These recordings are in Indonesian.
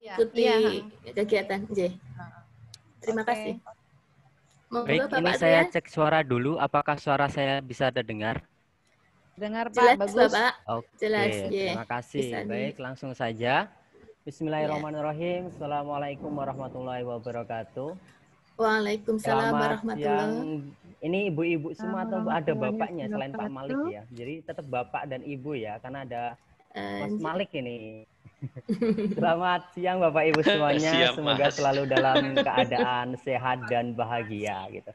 Iya, ikuti iya, kegiatan J. Terima kasih. Baik, ini saya ya. cek suara dulu. Apakah suara saya bisa terdengar? Dengar Pak, bagus. Bapak. Oke, terima kasih. Baik, langsung saja. Bismillahirrahmanirrahim. Assalamualaikum warahmatullahi wabarakatuh. Waalaikumsalam Selamat warahmatullahi wabarakatuh. Ini ibu-ibu semua atau ada bapaknya selain Pak Malik ya? Jadi tetap bapak dan ibu ya, karena ada uh, Mas Malik ini. Selamat siang Bapak Ibu semuanya. Siap, Semoga mas. selalu dalam keadaan sehat dan bahagia gitu.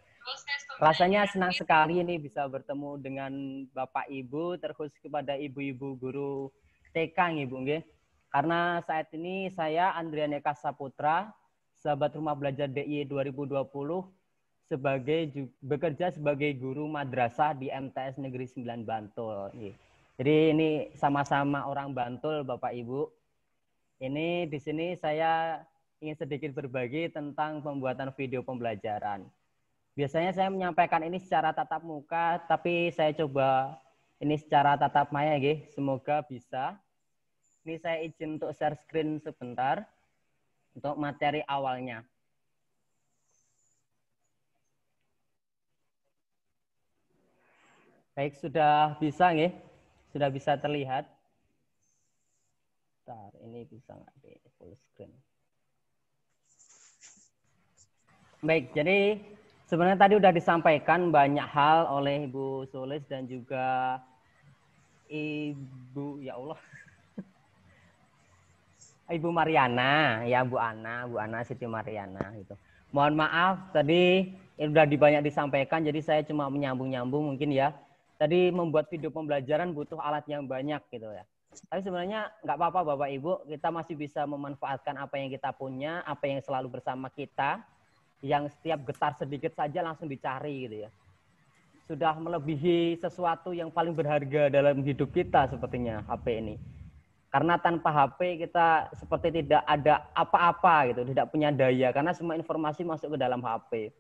Rasanya senang sekali ini bisa bertemu dengan Bapak Ibu terkhusus kepada ibu-ibu guru TK Ibu nggih. Karena saat ini saya Andrianeka Saputra, sahabat rumah belajar DI 2020 sebagai bekerja sebagai guru madrasah di MTS Negeri 9 Bantul. Iya. Jadi ini sama-sama orang Bantul Bapak Ibu. Ini di sini saya ingin sedikit berbagi tentang pembuatan video pembelajaran. Biasanya saya menyampaikan ini secara tatap muka, tapi saya coba ini secara tatap maya ya, semoga bisa. Ini saya izin untuk share screen sebentar untuk materi awalnya. Baik, sudah bisa nggih? Sudah bisa terlihat? Bentar, ini bisa nggak di full screen? Baik, jadi sebenarnya tadi sudah disampaikan banyak hal oleh Ibu Sulis dan juga Ibu, ya Allah. Ibu Mariana, ya Bu Ana, Bu Ana Siti Mariana gitu. Mohon maaf tadi sudah banyak disampaikan jadi saya cuma menyambung-nyambung mungkin ya tadi membuat video pembelajaran butuh alat yang banyak gitu ya. Tapi sebenarnya nggak apa-apa Bapak Ibu, kita masih bisa memanfaatkan apa yang kita punya, apa yang selalu bersama kita, yang setiap getar sedikit saja langsung dicari gitu ya. Sudah melebihi sesuatu yang paling berharga dalam hidup kita sepertinya HP ini. Karena tanpa HP kita seperti tidak ada apa-apa gitu, tidak punya daya karena semua informasi masuk ke dalam HP.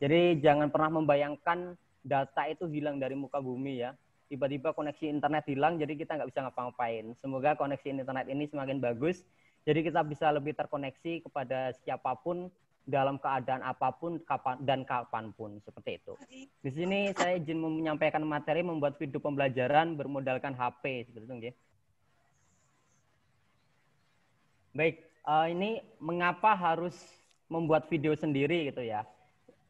Jadi jangan pernah membayangkan data itu hilang dari muka bumi ya. Tiba-tiba koneksi internet hilang, jadi kita nggak bisa ngapa-ngapain. Semoga koneksi internet ini semakin bagus, jadi kita bisa lebih terkoneksi kepada siapapun dalam keadaan apapun kapan dan kapanpun seperti itu. Di sini saya izin menyampaikan materi membuat video pembelajaran bermodalkan HP seperti itu, ya. Baik, uh, ini mengapa harus membuat video sendiri gitu ya?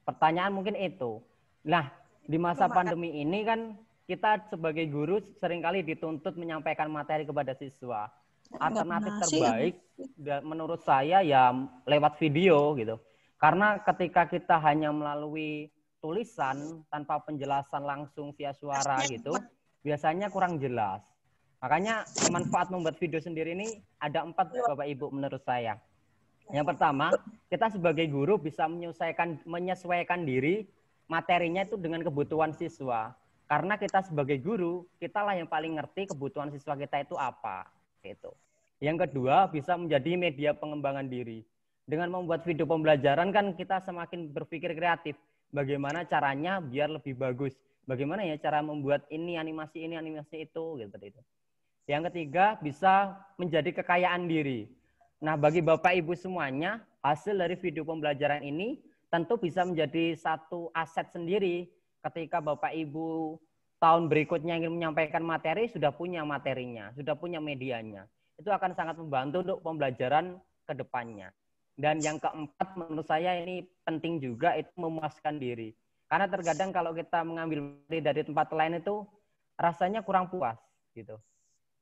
Pertanyaan mungkin itu. Nah, di masa pandemi ini kan kita sebagai guru seringkali dituntut menyampaikan materi kepada siswa. Alternatif terbaik ya, menurut saya ya lewat video gitu. Karena ketika kita hanya melalui tulisan tanpa penjelasan langsung via suara iya, gitu, biasanya kurang jelas. Makanya manfaat membuat video sendiri ini ada empat iya. Bapak Ibu menurut saya. Iya. Yang pertama, kita sebagai guru bisa menyesuaikan menyesuaikan diri materinya itu dengan kebutuhan siswa. Karena kita sebagai guru, kita lah yang paling ngerti kebutuhan siswa kita itu apa. Gitu. Yang kedua, bisa menjadi media pengembangan diri. Dengan membuat video pembelajaran kan kita semakin berpikir kreatif. Bagaimana caranya biar lebih bagus. Bagaimana ya cara membuat ini animasi, ini animasi itu, gitu. -gitu. Yang ketiga, bisa menjadi kekayaan diri. Nah, bagi Bapak Ibu semuanya, hasil dari video pembelajaran ini tentu bisa menjadi satu aset sendiri ketika Bapak Ibu tahun berikutnya ingin menyampaikan materi sudah punya materinya, sudah punya medianya. Itu akan sangat membantu untuk pembelajaran ke depannya. Dan yang keempat menurut saya ini penting juga itu memuaskan diri. Karena terkadang kalau kita mengambil dari tempat lain itu rasanya kurang puas gitu.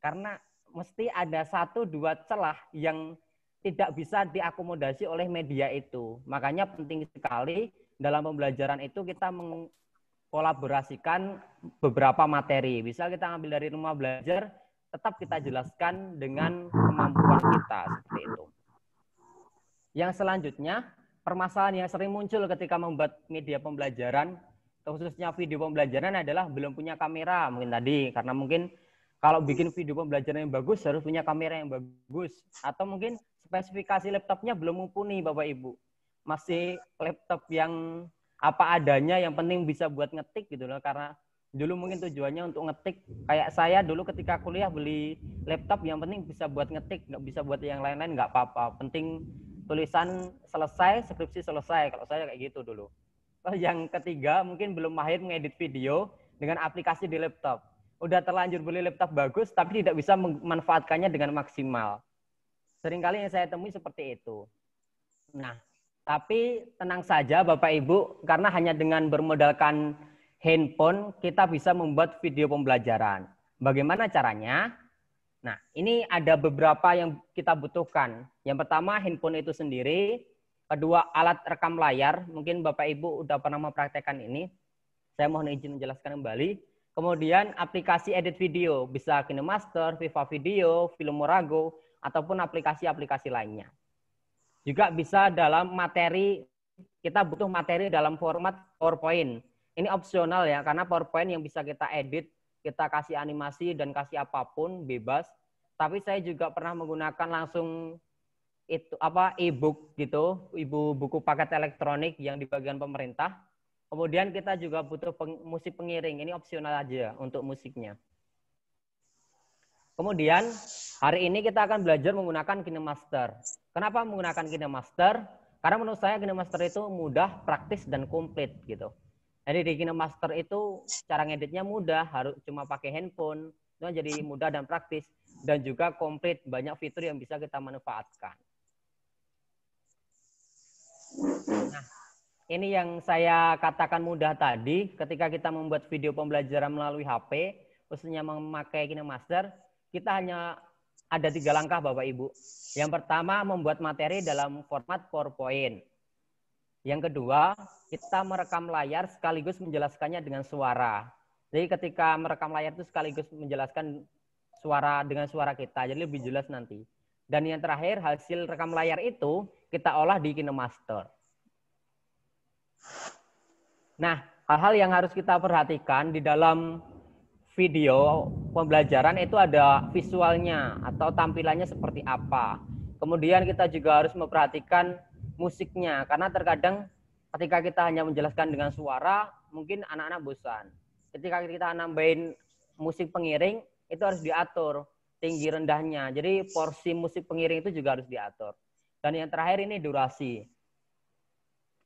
Karena mesti ada satu dua celah yang tidak bisa diakomodasi oleh media itu. Makanya penting sekali dalam pembelajaran itu kita mengkolaborasikan beberapa materi. Bisa kita ambil dari rumah belajar, tetap kita jelaskan dengan kemampuan kita seperti itu. Yang selanjutnya, permasalahan yang sering muncul ketika membuat media pembelajaran, khususnya video pembelajaran adalah belum punya kamera mungkin tadi karena mungkin kalau bikin video pembelajaran yang bagus harus punya kamera yang bagus atau mungkin spesifikasi laptopnya belum mumpuni Bapak Ibu. Masih laptop yang apa adanya yang penting bisa buat ngetik gitu loh karena dulu mungkin tujuannya untuk ngetik kayak saya dulu ketika kuliah beli laptop yang penting bisa buat ngetik nggak bisa buat yang lain-lain nggak apa-apa penting tulisan selesai skripsi selesai kalau saya kayak gitu dulu terus yang ketiga mungkin belum mahir mengedit video dengan aplikasi di laptop udah terlanjur beli laptop bagus tapi tidak bisa memanfaatkannya dengan maksimal Seringkali yang saya temui seperti itu. Nah, tapi tenang saja Bapak Ibu, karena hanya dengan bermodalkan handphone kita bisa membuat video pembelajaran. Bagaimana caranya? Nah, ini ada beberapa yang kita butuhkan. Yang pertama handphone itu sendiri, kedua alat rekam layar, mungkin Bapak Ibu udah pernah mempraktekkan ini. Saya mohon izin menjelaskan kembali. Kemudian aplikasi edit video, bisa KineMaster, Viva Video, Filmorago, ataupun aplikasi-aplikasi lainnya. Juga bisa dalam materi, kita butuh materi dalam format PowerPoint. Ini opsional ya, karena PowerPoint yang bisa kita edit, kita kasih animasi dan kasih apapun bebas. Tapi saya juga pernah menggunakan langsung itu apa e-book gitu, ibu buku paket elektronik yang di bagian pemerintah. Kemudian kita juga butuh peng, musik pengiring, ini opsional aja untuk musiknya. Kemudian hari ini kita akan belajar menggunakan KineMaster. Kenapa menggunakan KineMaster? Karena menurut saya KineMaster itu mudah, praktis dan komplit gitu. Jadi di KineMaster itu cara ngeditnya mudah, harus cuma pakai handphone, itu jadi mudah dan praktis dan juga komplit banyak fitur yang bisa kita manfaatkan. Nah, ini yang saya katakan mudah tadi ketika kita membuat video pembelajaran melalui HP, khususnya memakai KineMaster, kita hanya ada tiga langkah Bapak Ibu. Yang pertama membuat materi dalam format PowerPoint. Yang kedua, kita merekam layar sekaligus menjelaskannya dengan suara. Jadi ketika merekam layar itu sekaligus menjelaskan suara dengan suara kita, jadi lebih jelas nanti. Dan yang terakhir, hasil rekam layar itu kita olah di KineMaster. Nah, hal-hal yang harus kita perhatikan di dalam video pembelajaran itu ada visualnya atau tampilannya seperti apa. Kemudian kita juga harus memperhatikan musiknya karena terkadang ketika kita hanya menjelaskan dengan suara mungkin anak-anak bosan. Ketika kita nambahin musik pengiring itu harus diatur tinggi rendahnya. Jadi porsi musik pengiring itu juga harus diatur. Dan yang terakhir ini durasi.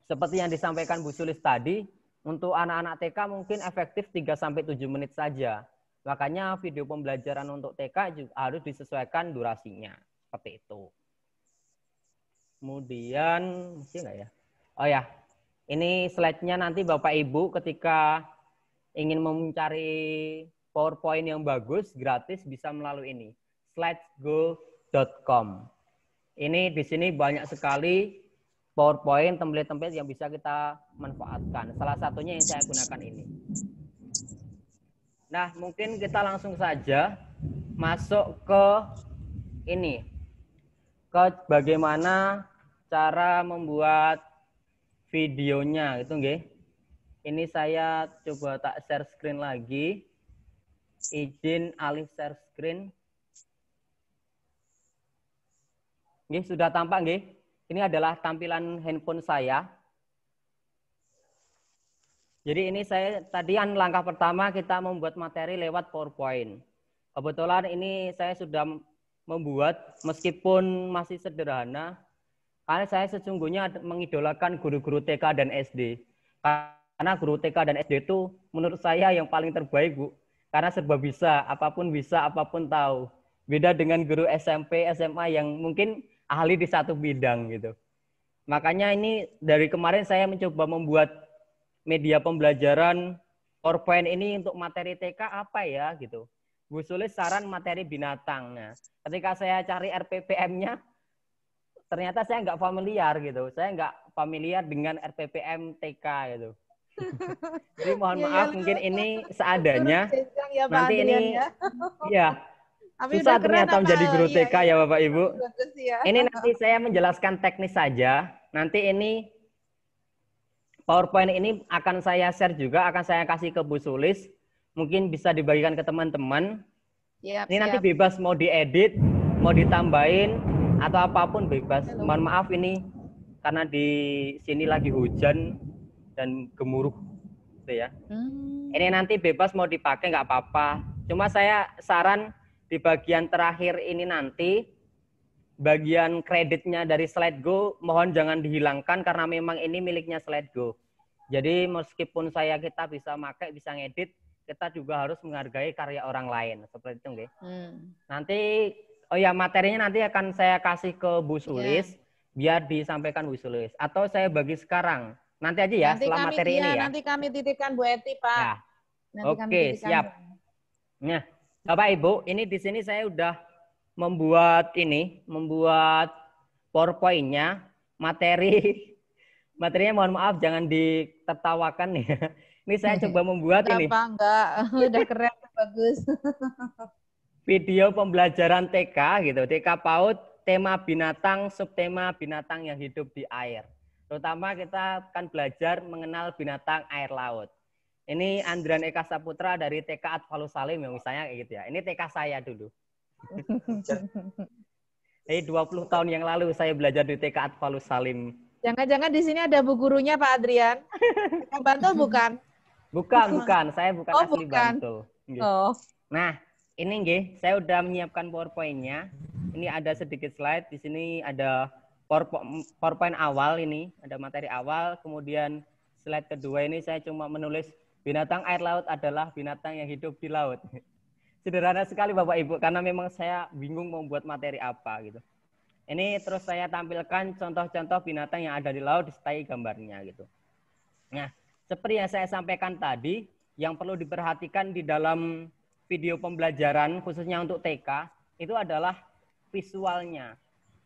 Seperti yang disampaikan Bu Sulis tadi, untuk anak-anak TK mungkin efektif 3 sampai 7 menit saja. Makanya video pembelajaran untuk TK juga harus disesuaikan durasinya. Seperti itu. Kemudian, masih enggak ya? Oh ya, ini slide-nya nanti Bapak Ibu ketika ingin mencari PowerPoint yang bagus, gratis bisa melalui ini. slidesgo.com. Ini di sini banyak sekali PowerPoint, template-template yang bisa kita manfaatkan. Salah satunya yang saya gunakan ini. Nah, mungkin kita langsung saja masuk ke ini. Ke bagaimana cara membuat videonya gitu nggih. Ini saya coba tak share screen lagi. Izin alih share screen. Nggih, sudah tampak nggih? Ini adalah tampilan handphone saya. Jadi ini saya tadi yang langkah pertama kita membuat materi lewat PowerPoint. Kebetulan ini saya sudah membuat meskipun masih sederhana karena saya sesungguhnya mengidolakan guru-guru TK dan SD. Karena guru TK dan SD itu menurut saya yang paling terbaik, Bu. Karena serba bisa, apapun bisa, apapun tahu. Beda dengan guru SMP, SMA yang mungkin ahli di satu bidang gitu. Makanya ini dari kemarin saya mencoba membuat media pembelajaran PowerPoint ini untuk materi TK apa ya gitu. Bu Sulis saran materi binatang. Nah, ketika saya cari RPPM-nya, ternyata saya nggak familiar gitu. Saya nggak familiar dengan RPPM TK gitu. Jadi mohon iya, iya, maaf mungkin ini seadanya. Ya, nanti ini ya iya. Tapi Susah udah ternyata menjadi guru iya, TK iya, ya, ya Bapak Ibu. Iya. Ini nanti saya menjelaskan teknis saja. Nanti ini PowerPoint ini akan saya share juga, akan saya kasih ke Bu Sulis. Mungkin bisa dibagikan ke teman-teman. Yep, ini siap. nanti bebas mau diedit, mau ditambahin, atau apapun bebas. Halo. Mohon maaf ini karena di sini lagi hujan dan gemuruh gitu ya. Hmm. Ini nanti bebas mau dipakai nggak apa-apa. Cuma saya saran di bagian terakhir ini nanti bagian kreditnya dari slide go mohon jangan dihilangkan karena memang ini miliknya slide go. Jadi meskipun saya kita bisa pakai bisa ngedit, kita juga harus menghargai karya orang lain seperti itu, okay? Hmm. Nanti oh ya materinya nanti akan saya kasih ke Bu Sulis yeah. biar disampaikan Bu Sulis atau saya bagi sekarang. Nanti aja ya nanti setelah kami, materi dia, ini ya. Nanti kami titipkan Bu Eti, Pak. Ya. Oke, okay, siap. Nah, Bapak Ibu, ini di sini saya sudah membuat ini, membuat PowerPoint-nya, materi materinya mohon maaf jangan ditertawakan ya. Ini saya coba membuat ini. Apa enggak? Udah keren, bagus. Video pembelajaran TK gitu, TK PAUD tema binatang, subtema binatang yang hidup di air. Terutama kita akan belajar mengenal binatang air laut. Ini Andran Eka Saputra dari TK Atfalus Salim yang misalnya kayak gitu ya. Ini TK saya dulu. Jadi eh, 20 tahun yang lalu saya belajar di TK Atfalus Salim. Jangan-jangan di sini ada bu gurunya Pak Adrian. TK Bantul bukan? Bukan, bukan. Saya bukan oh, asli bukan. Bantul. Gitu. Oh. Nah, ini nge, saya udah menyiapkan PowerPoint-nya. Ini ada sedikit slide, di sini ada PowerPoint awal ini, ada materi awal, kemudian slide kedua ini saya cuma menulis Binatang air laut adalah binatang yang hidup di laut. Sederhana sekali Bapak Ibu, karena memang saya bingung membuat materi apa gitu. Ini terus saya tampilkan contoh-contoh binatang yang ada di laut disertai gambarnya gitu. Nah, seperti yang saya sampaikan tadi, yang perlu diperhatikan di dalam video pembelajaran khususnya untuk TK itu adalah visualnya.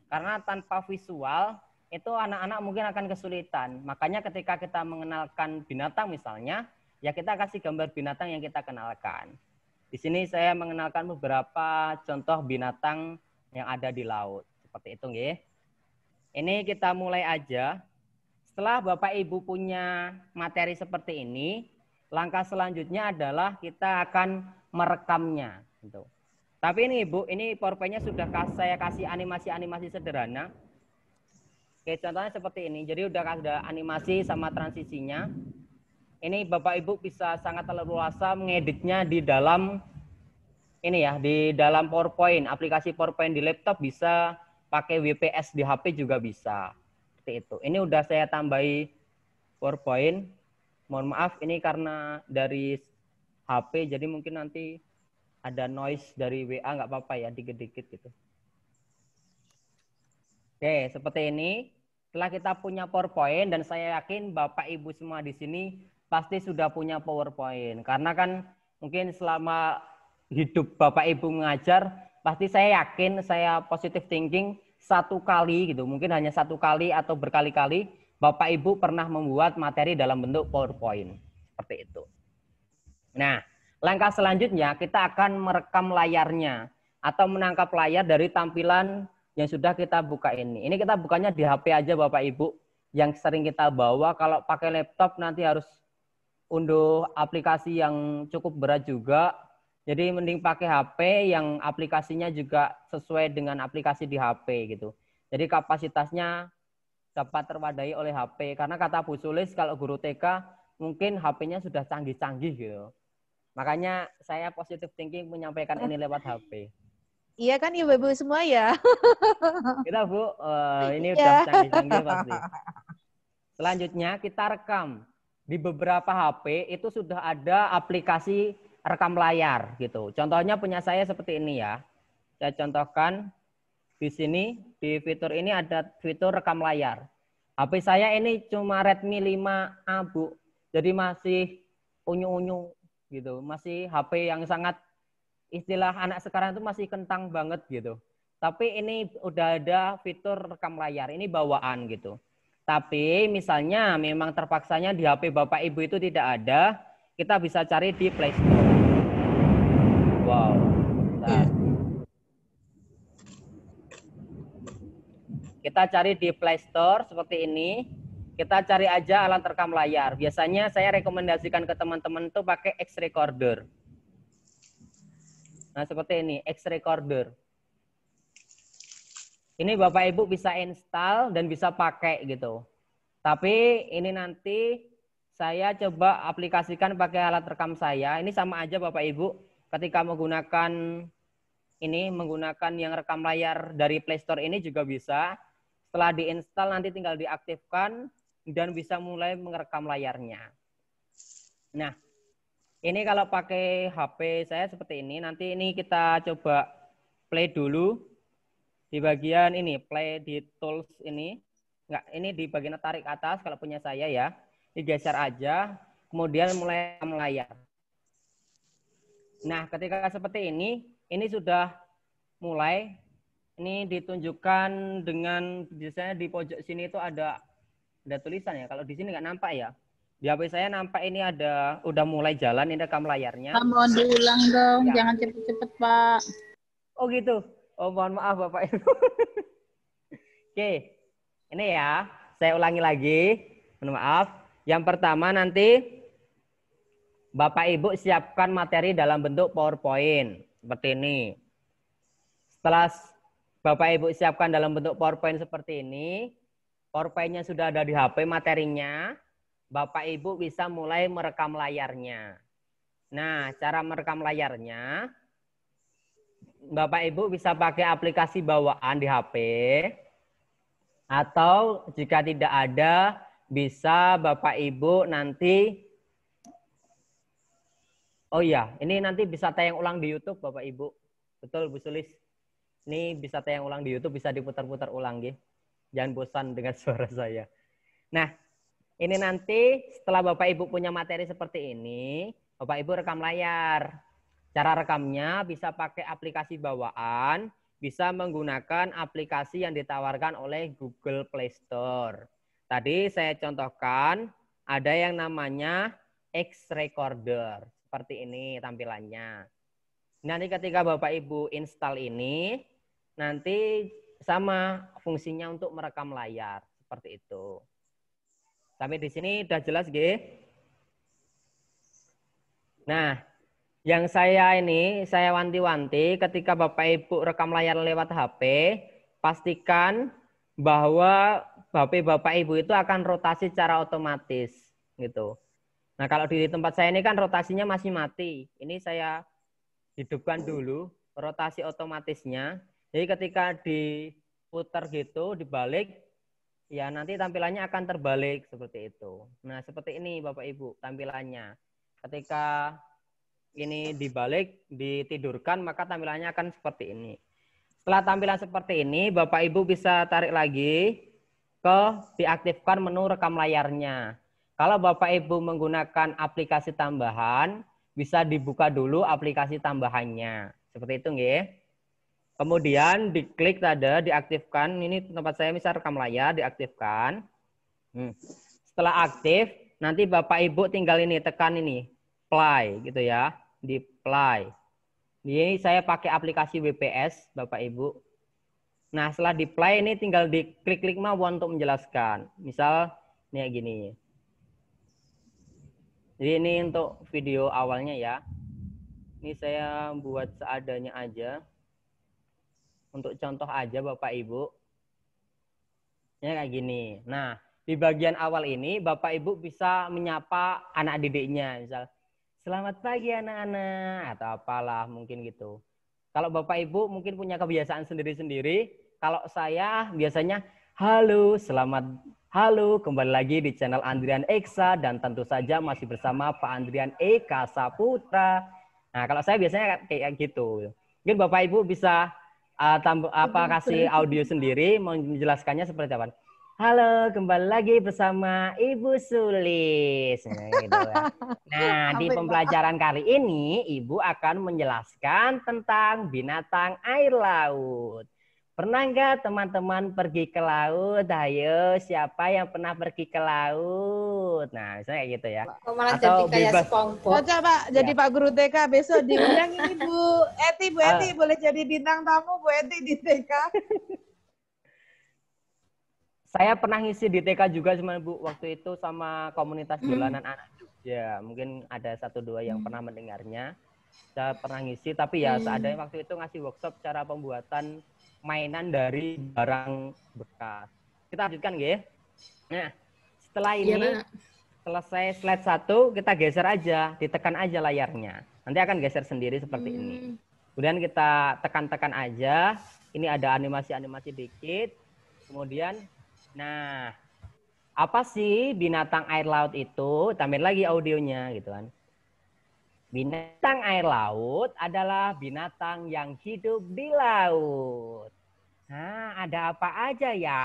Karena tanpa visual itu anak-anak mungkin akan kesulitan. Makanya ketika kita mengenalkan binatang misalnya, ya kita kasih gambar binatang yang kita kenalkan. Di sini saya mengenalkan beberapa contoh binatang yang ada di laut. Seperti itu, nggih. Ini kita mulai aja. Setelah Bapak Ibu punya materi seperti ini, langkah selanjutnya adalah kita akan merekamnya. Gitu. Tapi ini Ibu, ini powerpoint sudah saya kasih animasi-animasi sederhana. Oke, contohnya seperti ini. Jadi udah ada animasi sama transisinya. Ini Bapak Ibu bisa sangat leluasa mengeditnya di dalam ini ya, di dalam PowerPoint, aplikasi PowerPoint di laptop bisa, pakai WPS di HP juga bisa. Seperti itu. Ini udah saya tambahi PowerPoint. Mohon maaf ini karena dari HP jadi mungkin nanti ada noise dari WA nggak apa-apa ya dikit-dikit gitu. Oke, seperti ini. Setelah kita punya PowerPoint dan saya yakin Bapak Ibu semua di sini pasti sudah punya PowerPoint. Karena kan mungkin selama hidup Bapak Ibu mengajar, pasti saya yakin saya positive thinking satu kali gitu, mungkin hanya satu kali atau berkali-kali Bapak Ibu pernah membuat materi dalam bentuk PowerPoint. Seperti itu. Nah, langkah selanjutnya kita akan merekam layarnya atau menangkap layar dari tampilan yang sudah kita buka ini. Ini kita bukanya di HP aja Bapak Ibu yang sering kita bawa kalau pakai laptop nanti harus unduh aplikasi yang cukup berat juga. Jadi mending pakai HP yang aplikasinya juga sesuai dengan aplikasi di HP gitu. Jadi kapasitasnya dapat terwadai oleh HP karena kata Bu Sulis kalau guru TK mungkin HP-nya sudah canggih-canggih gitu. Makanya saya positive thinking menyampaikan ini lewat HP. Iya kan ibu-ibu ya, semua ya. Kita Bu, uh, ini iya. udah canggih-canggih pasti. Selanjutnya kita rekam di beberapa HP itu sudah ada aplikasi rekam layar gitu. Contohnya punya saya seperti ini ya. Saya contohkan di sini di fitur ini ada fitur rekam layar. HP saya ini cuma Redmi 5A, Bu. Jadi masih unyu-unyu gitu. Masih HP yang sangat istilah anak sekarang itu masih kentang banget gitu. Tapi ini udah ada fitur rekam layar. Ini bawaan gitu. Tapi misalnya memang terpaksanya di HP Bapak Ibu itu tidak ada, kita bisa cari di Play Store. Wow. Bentar. Iya. Kita cari di Play Store seperti ini. Kita cari aja alat rekam layar. Biasanya saya rekomendasikan ke teman-teman tuh pakai X recorder. Nah, seperti ini, X recorder. Ini Bapak Ibu bisa install dan bisa pakai gitu. Tapi ini nanti saya coba aplikasikan pakai alat rekam saya. Ini sama aja Bapak Ibu ketika menggunakan ini menggunakan yang rekam layar dari Play Store ini juga bisa. Setelah diinstal nanti tinggal diaktifkan dan bisa mulai merekam layarnya. Nah, ini kalau pakai HP saya seperti ini, nanti ini kita coba play dulu di bagian ini play di tools ini enggak ini di bagian tarik atas kalau punya saya ya digeser aja kemudian mulai melayar nah ketika seperti ini ini sudah mulai ini ditunjukkan dengan biasanya di pojok sini itu ada ada tulisan ya kalau di sini nggak nampak ya di HP saya nampak ini ada udah mulai jalan ini rekam layarnya ah, mau diulang dong ya. jangan cepet-cepet pak oh gitu Oh, mohon maaf Bapak Ibu. Oke, ini ya. Saya ulangi lagi. Mohon maaf. Yang pertama nanti Bapak Ibu siapkan materi dalam bentuk PowerPoint seperti ini. Setelah Bapak Ibu siapkan dalam bentuk PowerPoint seperti ini, PowerPoint-nya sudah ada di HP materinya, Bapak Ibu bisa mulai merekam layarnya. Nah, cara merekam layarnya, Bapak Ibu bisa pakai aplikasi bawaan di HP atau jika tidak ada bisa Bapak Ibu nanti Oh iya, ini nanti bisa tayang ulang di YouTube Bapak Ibu. Betul Bu Sulis. Ini bisa tayang ulang di YouTube, bisa diputar-putar ulang ya. Jangan bosan dengan suara saya. Nah, ini nanti setelah Bapak Ibu punya materi seperti ini, Bapak Ibu rekam layar. Cara rekamnya bisa pakai aplikasi bawaan, bisa menggunakan aplikasi yang ditawarkan oleh Google Play Store. Tadi saya contohkan ada yang namanya X Recorder. Seperti ini tampilannya. Nanti ketika Bapak Ibu install ini, nanti sama fungsinya untuk merekam layar seperti itu. Sampai di sini sudah jelas, G? Nah, yang saya ini saya wanti-wanti ketika Bapak Ibu rekam layar lewat HP, pastikan bahwa bapak Bapak Ibu itu akan rotasi secara otomatis gitu. Nah, kalau di tempat saya ini kan rotasinya masih mati. Ini saya hidupkan dulu rotasi otomatisnya. Jadi ketika diputar gitu, dibalik ya nanti tampilannya akan terbalik seperti itu. Nah, seperti ini Bapak Ibu tampilannya. Ketika ini dibalik, ditidurkan, maka tampilannya akan seperti ini. Setelah tampilan seperti ini, Bapak Ibu bisa tarik lagi ke diaktifkan menu rekam layarnya. Kalau Bapak Ibu menggunakan aplikasi tambahan, bisa dibuka dulu aplikasi tambahannya. Seperti itu nggih. Kemudian diklik tadi diaktifkan. Ini tempat saya bisa rekam layar diaktifkan. Hmm. Setelah aktif, nanti Bapak Ibu tinggal ini tekan ini play gitu ya. Deploy. Ini saya pakai aplikasi WPS, Bapak Ibu. Nah, setelah deploy ini tinggal diklik-klik mau untuk menjelaskan. Misal ini kayak gini. Jadi ini untuk video awalnya ya. Ini saya buat seadanya aja. Untuk contoh aja Bapak Ibu. Ya kayak gini. Nah, di bagian awal ini Bapak Ibu bisa menyapa anak didiknya misal selamat pagi anak-anak atau apalah mungkin gitu. Kalau Bapak Ibu mungkin punya kebiasaan sendiri-sendiri. Kalau saya biasanya halo, selamat halo, kembali lagi di channel Andrian Eksa dan tentu saja masih bersama Pak Andrian Eka Saputra. Nah, kalau saya biasanya kayak gitu. Mungkin Bapak Ibu bisa uh, ah, tambah apa kasih audio sendiri menjelaskannya seperti apa. Halo, kembali lagi bersama Ibu Sulis. Gitu kan. Nah, di pembelajaran kali ini Ibu akan menjelaskan tentang binatang air laut. Pernah nggak teman-teman pergi ke laut? Ayo, siapa yang pernah pergi ke laut? Nah, misalnya kayak gitu ya. malah Atau jadi kayak SpongeBob. coba jadi ya. Pak Guru TK besok diundang ini Bu Eti, Bu Eti eh. boleh jadi bintang tamu Bu Eti di TK. Saya pernah ngisi di TK juga cuma Bu waktu itu sama komunitas jalanan hmm. anak Jogja. Mungkin ada satu dua yang hmm. pernah mendengarnya. Saya pernah ngisi tapi ya hmm. seadanya waktu itu ngasih workshop cara pembuatan mainan dari barang bekas. Kita lanjutkan ya. Nah, setelah iya, ini ya, selesai slide satu kita geser aja, ditekan aja layarnya. Nanti akan geser sendiri seperti hmm. ini. Kemudian kita tekan-tekan aja. Ini ada animasi-animasi dikit. Kemudian Nah, apa sih binatang air laut itu? Tambahin lagi audionya gitu kan. Binatang air laut adalah binatang yang hidup di laut. Nah, ada apa aja ya?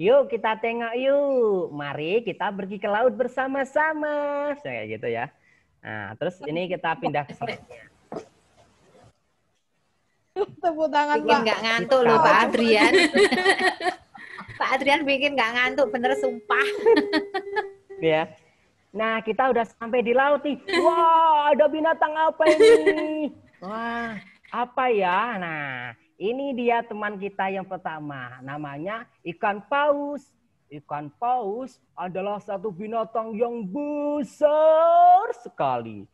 Yuk kita tengok yuk. Mari kita pergi ke laut bersama-sama. Kayak gitu ya. Nah, terus ini kita pindah ke selanjutnya. Tepuk tangan Bikin Pak. nggak ngantuk loh Pak Adrian. Pak Adrian bikin nggak ngantuk, bener sumpah. ya. Nah, kita udah sampai di laut nih. Wah, ada binatang apa ini? Wah, apa ya? Nah, ini dia teman kita yang pertama. Namanya ikan paus. Ikan paus adalah satu binatang yang besar sekali.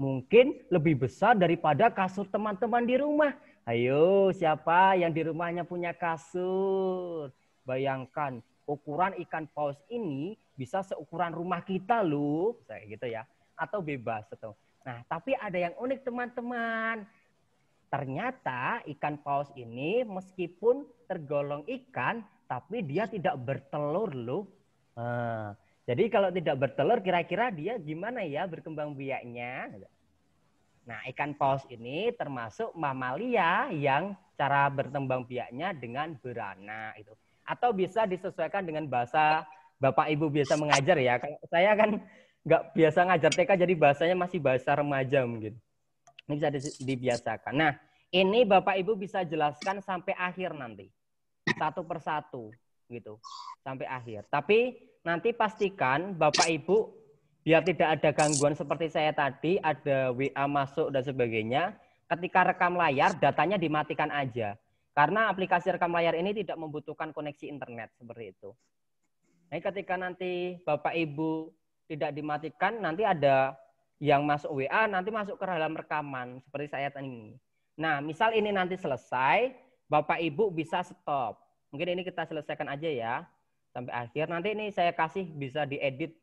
Mungkin lebih besar daripada kasur teman-teman di rumah. Ayo, siapa yang di rumahnya punya kasur? Bayangkan, ukuran ikan paus ini bisa seukuran rumah kita loh, kayak gitu ya. Atau bebas atau. Nah, tapi ada yang unik teman-teman. Ternyata ikan paus ini meskipun tergolong ikan, tapi dia tidak bertelur loh. Nah, jadi kalau tidak bertelur, kira-kira dia gimana ya berkembang biaknya? Nah, ikan paus ini termasuk mamalia yang cara berkembang biaknya dengan beranak itu atau bisa disesuaikan dengan bahasa Bapak Ibu biasa mengajar ya. Kalau saya kan nggak biasa ngajar TK jadi bahasanya masih bahasa remaja mungkin. Ini bisa dibiasakan. Nah, ini Bapak Ibu bisa jelaskan sampai akhir nanti. Satu persatu gitu. Sampai akhir. Tapi nanti pastikan Bapak Ibu biar tidak ada gangguan seperti saya tadi, ada WA masuk dan sebagainya. Ketika rekam layar, datanya dimatikan aja. Karena aplikasi rekam layar ini tidak membutuhkan koneksi internet seperti itu. Nah, ketika nanti Bapak Ibu tidak dimatikan, nanti ada yang masuk WA, nanti masuk ke dalam rekaman seperti saya tadi ini. Nah, misal ini nanti selesai, Bapak Ibu bisa stop. Mungkin ini kita selesaikan aja ya sampai akhir. Nanti ini saya kasih bisa diedit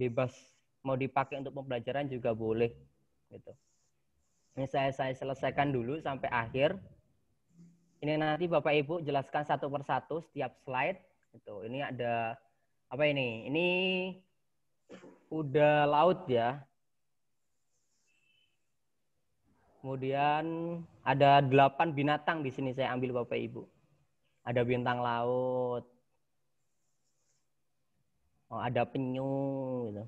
bebas mau dipakai untuk pembelajaran juga boleh gitu. Ini saya saya selesaikan dulu sampai akhir. Ini nanti Bapak Ibu jelaskan satu persatu setiap slide. Itu ini ada apa ini? Ini udah laut ya. Kemudian ada delapan binatang di sini saya ambil Bapak Ibu. Ada bintang laut. Oh, ada penyu gitu.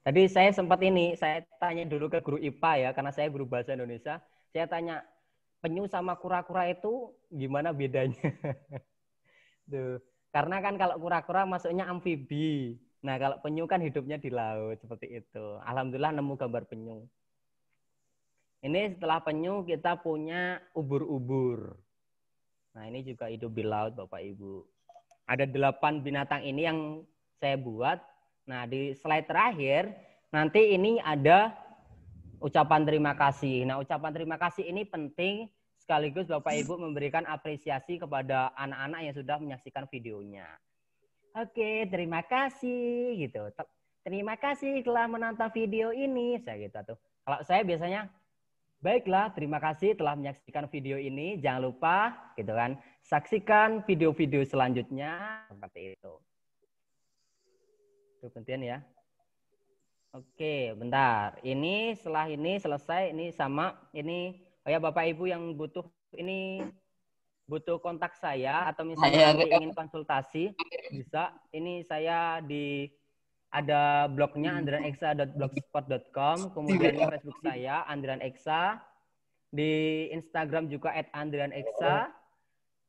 Tadi saya sempat ini, saya tanya dulu ke guru IPA ya, karena saya guru bahasa Indonesia. Saya tanya, penyu sama kura-kura itu gimana bedanya? Tuh. Karena kan kalau kura-kura masuknya amfibi. Nah, kalau penyu kan hidupnya di laut seperti itu. Alhamdulillah nemu gambar penyu. Ini setelah penyu kita punya ubur-ubur. Nah, ini juga hidup di laut, Bapak Ibu. Ada delapan binatang ini yang saya buat. Nah, di slide terakhir nanti ini ada ucapan terima kasih. Nah, ucapan terima kasih ini penting sekaligus Bapak Ibu memberikan apresiasi kepada anak-anak yang sudah menyaksikan videonya. Oke, terima kasih gitu. Terima kasih telah menonton video ini. Saya gitu tuh. Kalau saya biasanya Baiklah, terima kasih telah menyaksikan video ini. Jangan lupa, gitu kan, saksikan video-video selanjutnya seperti itu. Itu penting ya. Oke, bentar. Ini setelah ini selesai, ini sama, ini oh ya Bapak Ibu yang butuh ini butuh kontak saya atau misalnya Ayah, ingin konsultasi bisa. Ini saya di ada blognya hmm. andrianeksa.blogspot.com, kemudian di iya. Facebook saya Andrian Eksa, di Instagram juga @AndrianExa. Oh.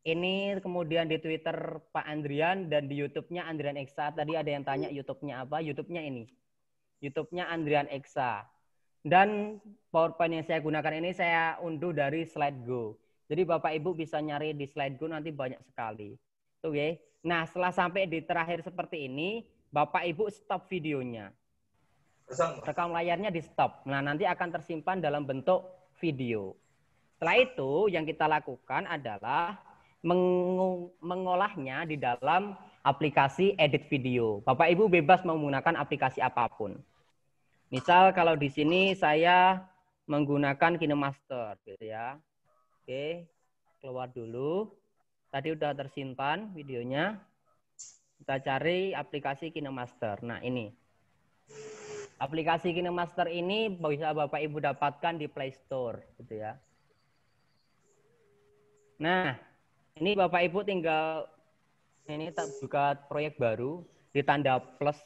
Ini kemudian di Twitter Pak Andrian dan di YouTube-nya Andrian Eksa. Tadi ada yang tanya YouTube-nya apa? YouTube-nya ini. YouTube-nya Andrian Eksa. Dan PowerPoint yang saya gunakan ini saya unduh dari SlideGo. Jadi Bapak Ibu bisa nyari di SlideGo nanti banyak sekali. Oke. Okay. Nah, setelah sampai di terakhir seperti ini, Bapak Ibu stop videonya. Rekam layarnya di stop. Nah, nanti akan tersimpan dalam bentuk video. Setelah itu, yang kita lakukan adalah mengolahnya di dalam aplikasi edit video. Bapak Ibu bebas menggunakan aplikasi apapun. Misal kalau di sini saya menggunakan KineMaster gitu ya. Oke, keluar dulu. Tadi udah tersimpan videonya. Kita cari aplikasi KineMaster. Nah, ini. Aplikasi KineMaster ini bisa Bapak Ibu dapatkan di Play Store gitu ya. Nah, ini Bapak Ibu tinggal ini buka proyek baru di tanda plus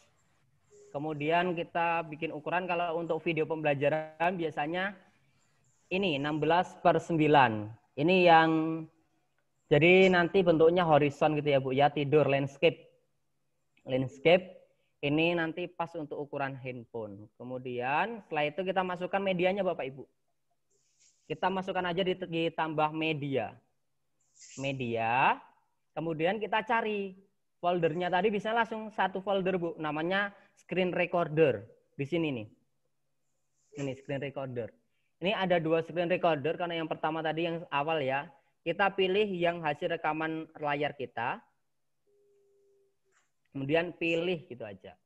Kemudian kita bikin ukuran kalau untuk video pembelajaran biasanya ini 16 per 9. Ini yang jadi nanti bentuknya horizon gitu ya Bu ya, tidur landscape. Landscape ini nanti pas untuk ukuran handphone. Kemudian setelah itu kita masukkan medianya Bapak Ibu. Kita masukkan aja di tambah media. Media, kemudian kita cari foldernya tadi bisa langsung satu folder Bu, namanya screen recorder di sini nih. Ini screen recorder. Ini ada dua screen recorder karena yang pertama tadi yang awal ya. Kita pilih yang hasil rekaman layar kita. Kemudian pilih gitu aja.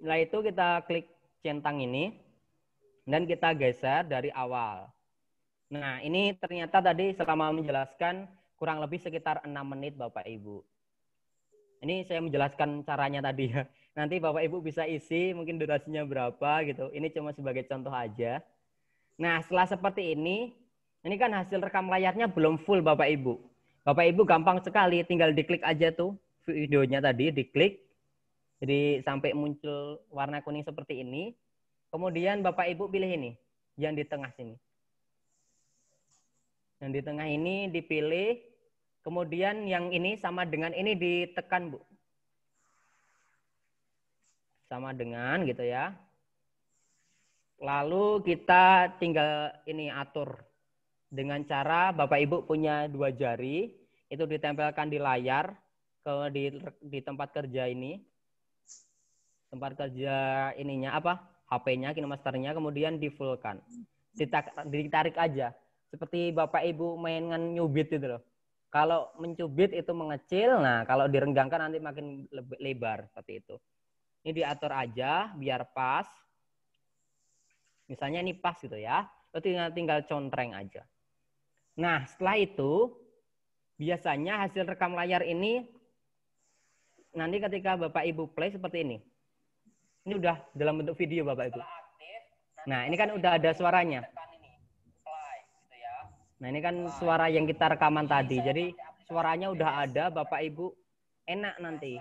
Setelah itu kita klik centang ini dan kita geser dari awal. Nah, ini ternyata tadi selama menjelaskan kurang lebih sekitar 6 menit Bapak Ibu. Ini saya menjelaskan caranya tadi ya. Nanti Bapak Ibu bisa isi mungkin durasinya berapa gitu. Ini cuma sebagai contoh aja. Nah, setelah seperti ini, ini kan hasil rekam layarnya belum full Bapak Ibu. Bapak Ibu gampang sekali tinggal diklik aja tuh videonya tadi, diklik. Jadi sampai muncul warna kuning seperti ini. Kemudian Bapak Ibu pilih ini, yang di tengah sini. Yang di tengah ini dipilih Kemudian yang ini sama dengan ini ditekan, Bu. Sama dengan gitu ya. Lalu kita tinggal ini atur dengan cara Bapak Ibu punya dua jari itu ditempelkan di layar ke di, di tempat kerja ini. Tempat kerja ininya apa? HP-nya, kinemasternya kemudian difullkan. Ditarik, ditarik aja. Seperti Bapak Ibu mainan nyubit itu loh kalau mencubit itu mengecil, nah kalau direnggangkan nanti makin lebar seperti itu. Ini diatur aja biar pas. Misalnya ini pas gitu ya. Lalu tinggal, tinggal contreng aja. Nah setelah itu biasanya hasil rekam layar ini nanti ketika Bapak Ibu play seperti ini. Ini udah dalam bentuk video Bapak Ibu. Nah ini kan udah ada suaranya. Nah ini kan suara yang kita rekaman iya, tadi. Jadi suaranya udah ada, Bapak Ibu enak nah, nanti.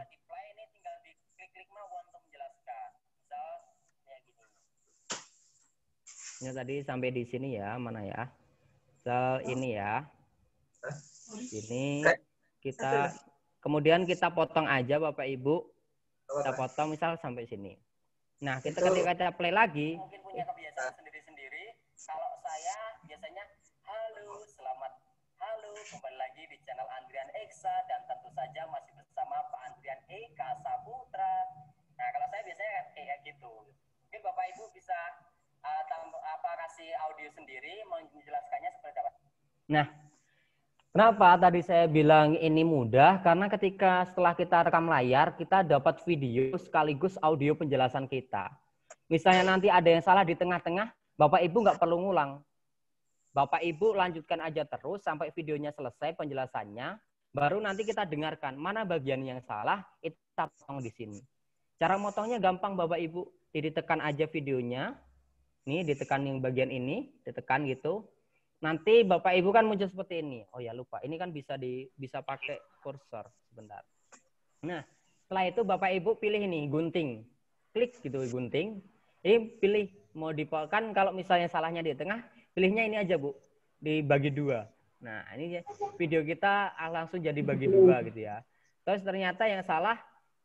Ya ini tadi sampai di sini ya, mana ya? So, ini ya. Ini kita kemudian kita potong aja Bapak Ibu. Kita potong misal sampai sini. Nah, kita ketika kita play lagi, mungkin punya kebiasaan eh, Nah, Kenapa tadi saya bilang ini mudah? Karena ketika setelah kita rekam layar, kita dapat video sekaligus audio penjelasan kita. Misalnya nanti ada yang salah di tengah-tengah, Bapak Ibu nggak perlu ngulang. Bapak Ibu lanjutkan aja terus sampai videonya selesai penjelasannya, baru nanti kita dengarkan mana bagian yang salah, itu kita potong di sini. Cara motongnya gampang Bapak Ibu, jadi tekan aja videonya, nih ditekan yang bagian ini, ditekan gitu, Nanti Bapak Ibu kan muncul seperti ini. Oh ya lupa, ini kan bisa di bisa pakai kursor sebentar. Nah, setelah itu Bapak Ibu pilih ini gunting. Klik gitu gunting. Ini pilih mau dipakai kalau misalnya salahnya di tengah, pilihnya ini aja, Bu. Dibagi dua. Nah, ini video kita ah, langsung jadi bagi dua gitu ya. Terus ternyata yang salah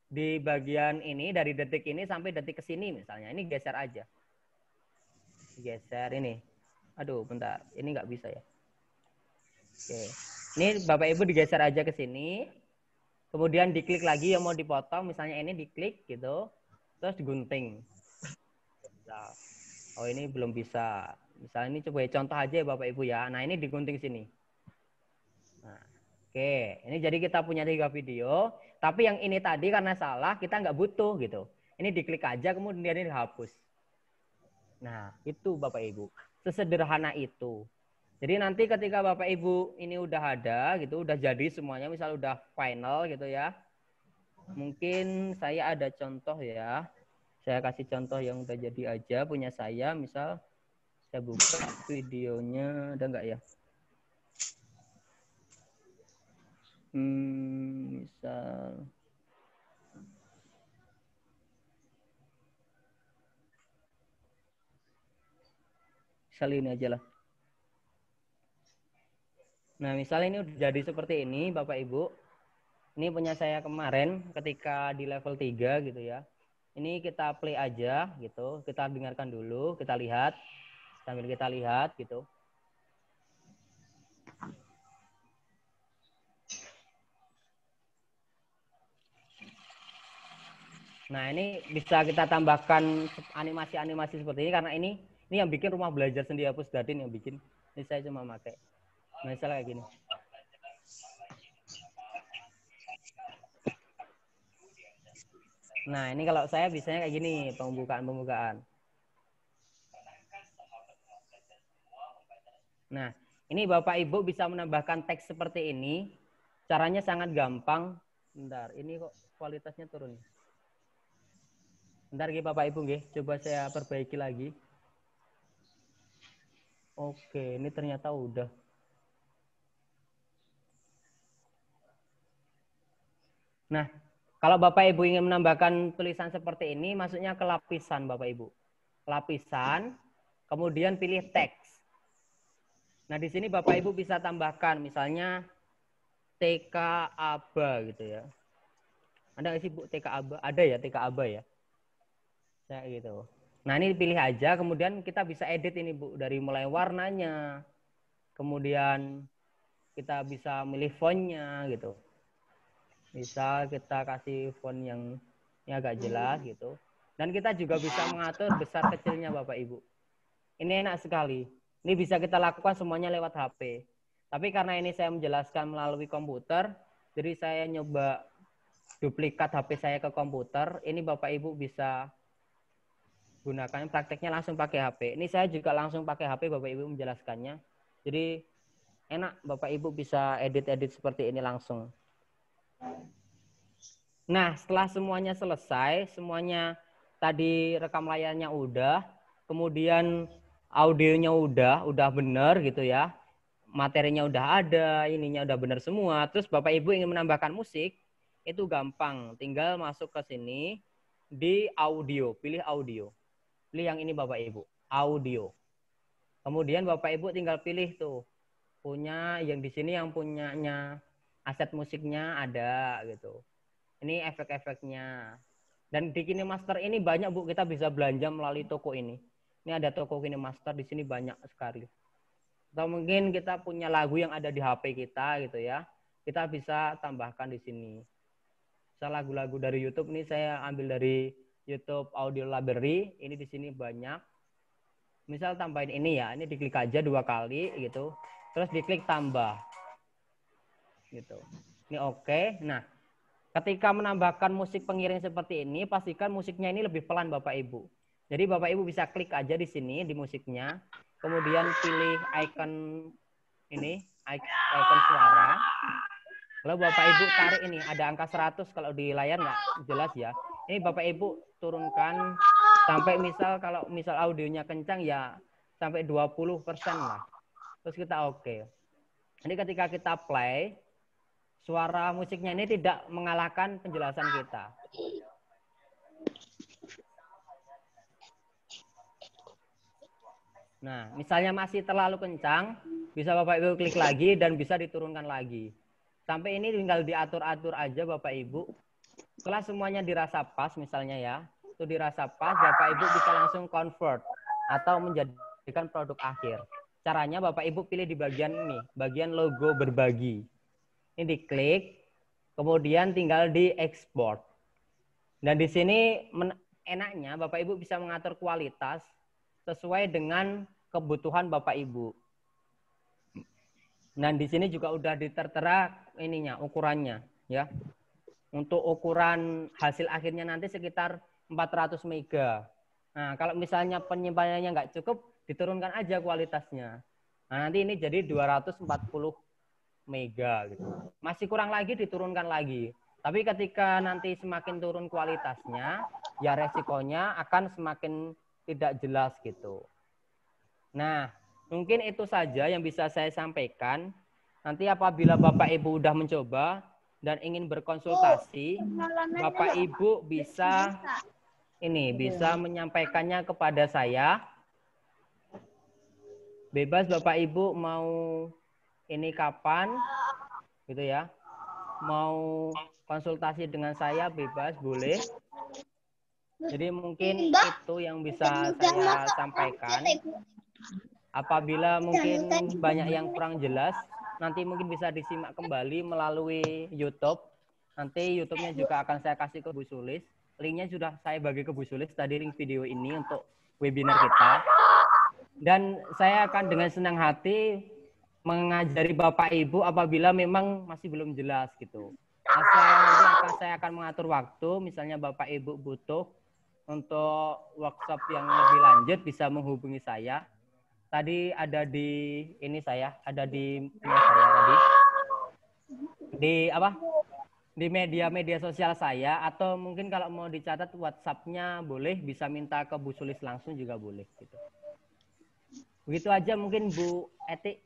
di bagian ini dari detik ini sampai detik ke sini misalnya. Ini geser aja. Geser ini. Aduh, bentar. Ini nggak bisa ya. Oke. Ini Bapak Ibu digeser aja ke sini. Kemudian diklik lagi yang mau dipotong, misalnya ini diklik gitu. Terus digunting. Nah. Oh, ini belum bisa. Misalnya ini coba contoh aja ya Bapak Ibu ya. Nah, ini digunting sini. Nah, Oke, ini jadi kita punya tiga video, tapi yang ini tadi karena salah kita nggak butuh gitu. Ini diklik aja kemudian ini dihapus. Nah, itu Bapak Ibu. Sesederhana itu. Jadi nanti ketika Bapak Ibu ini udah ada gitu, udah jadi semuanya, misal udah final gitu ya. Mungkin saya ada contoh ya. Saya kasih contoh yang udah jadi aja punya saya, misal saya buka videonya, ada enggak ya? Hmm, misal Misalnya ini aja lah. Nah, misalnya ini udah jadi seperti ini, Bapak Ibu. Ini punya saya kemarin ketika di level 3 gitu ya. Ini kita play aja gitu, kita dengarkan dulu, kita lihat sambil kita lihat gitu. Nah, ini bisa kita tambahkan animasi-animasi seperti ini karena ini ini yang bikin rumah belajar sendiri hapus gadin yang bikin ini saya cuma pakai misalnya kayak gini nah ini kalau saya biasanya kayak gini pembukaan pembukaan nah ini bapak ibu bisa menambahkan teks seperti ini caranya sangat gampang bentar ini kok kualitasnya turun bentar gih bapak ibu gih coba saya perbaiki lagi Oke, ini ternyata udah. Nah, kalau Bapak Ibu ingin menambahkan tulisan seperti ini, maksudnya ke lapisan Bapak Ibu. Lapisan, kemudian pilih teks. Nah, di sini Bapak Ibu bisa tambahkan misalnya TK ABA gitu ya. Ada nggak sih Bu TK ABA? Ada ya TK ABA ya? Saya gitu. Nah ini pilih aja, kemudian kita bisa edit ini Bu, dari mulai warnanya, kemudian kita bisa milih fontnya gitu. Bisa kita kasih font yang ini agak jelas gitu. Dan kita juga bisa mengatur besar kecilnya Bapak Ibu. Ini enak sekali. Ini bisa kita lakukan semuanya lewat HP. Tapi karena ini saya menjelaskan melalui komputer, jadi saya nyoba duplikat HP saya ke komputer. Ini Bapak Ibu bisa gunakan prakteknya langsung pakai HP. Ini saya juga langsung pakai HP Bapak Ibu menjelaskannya. Jadi enak Bapak Ibu bisa edit-edit seperti ini langsung. Nah, setelah semuanya selesai, semuanya tadi rekam layarnya udah, kemudian audionya udah, udah bener gitu ya. Materinya udah ada, ininya udah bener semua. Terus Bapak Ibu ingin menambahkan musik, itu gampang. Tinggal masuk ke sini di audio, pilih audio pilih yang ini Bapak Ibu, audio. Kemudian Bapak Ibu tinggal pilih tuh punya yang di sini yang punyanya aset musiknya ada gitu. Ini efek-efeknya. Dan di Kini Master ini banyak Bu kita bisa belanja melalui toko ini. Ini ada toko Kini Master di sini banyak sekali. Atau mungkin kita punya lagu yang ada di HP kita gitu ya. Kita bisa tambahkan di sini. Bisa lagu-lagu dari YouTube ini saya ambil dari YouTube Audio Library. Ini di sini banyak. Misal tambahin ini ya, ini diklik aja dua kali gitu. Terus diklik tambah. Gitu. Ini oke. Okay. Nah, ketika menambahkan musik pengiring seperti ini, pastikan musiknya ini lebih pelan Bapak Ibu. Jadi Bapak Ibu bisa klik aja di sini di musiknya, kemudian pilih icon ini, icon suara. Kalau Bapak Ibu tarik ini, ada angka 100 kalau di layar nggak jelas ya ini Bapak Ibu turunkan sampai misal kalau misal audionya kencang ya sampai 20% lah. Terus kita oke. Okay. Jadi ketika kita play suara musiknya ini tidak mengalahkan penjelasan kita. Nah, misalnya masih terlalu kencang, bisa Bapak Ibu klik lagi dan bisa diturunkan lagi. Sampai ini tinggal diatur-atur aja Bapak Ibu. Setelah semuanya dirasa pas misalnya ya, itu dirasa pas, Bapak Ibu bisa langsung convert atau menjadikan produk akhir. Caranya Bapak Ibu pilih di bagian ini, bagian logo berbagi. Ini diklik, kemudian tinggal di export. Dan di sini enaknya Bapak Ibu bisa mengatur kualitas sesuai dengan kebutuhan Bapak Ibu. Dan di sini juga udah ditertera ininya ukurannya ya. Untuk ukuran hasil akhirnya nanti sekitar 400 mega. Nah, kalau misalnya penyimpanannya nggak cukup, diturunkan aja kualitasnya. Nah, nanti ini jadi 240 mega gitu. Masih kurang lagi diturunkan lagi. Tapi ketika nanti semakin turun kualitasnya, ya resikonya akan semakin tidak jelas gitu. Nah, mungkin itu saja yang bisa saya sampaikan. Nanti apabila Bapak Ibu sudah mencoba, dan ingin berkonsultasi, oh, Bapak Ibu bisa, bisa ini iya. bisa menyampaikannya kepada saya. Bebas Bapak Ibu mau ini kapan gitu ya. Mau konsultasi dengan saya bebas boleh. Jadi mungkin itu yang bisa saya sampaikan. Apabila mungkin banyak yang kurang jelas, nanti mungkin bisa disimak kembali melalui YouTube. Nanti YouTube-nya juga akan saya kasih ke Bu Sulis. Link-nya sudah saya bagi ke Bu Sulis tadi link video ini untuk webinar kita. Dan saya akan dengan senang hati mengajari Bapak Ibu apabila memang masih belum jelas gitu. Asal nah, saya akan mengatur waktu, misalnya Bapak Ibu butuh untuk workshop yang lebih lanjut bisa menghubungi saya tadi ada di ini saya, ada di saya tadi. Di apa? Di media-media sosial saya atau mungkin kalau mau dicatat WhatsApp-nya boleh, bisa minta ke Bu Sulis langsung juga boleh gitu. Begitu aja mungkin Bu Etik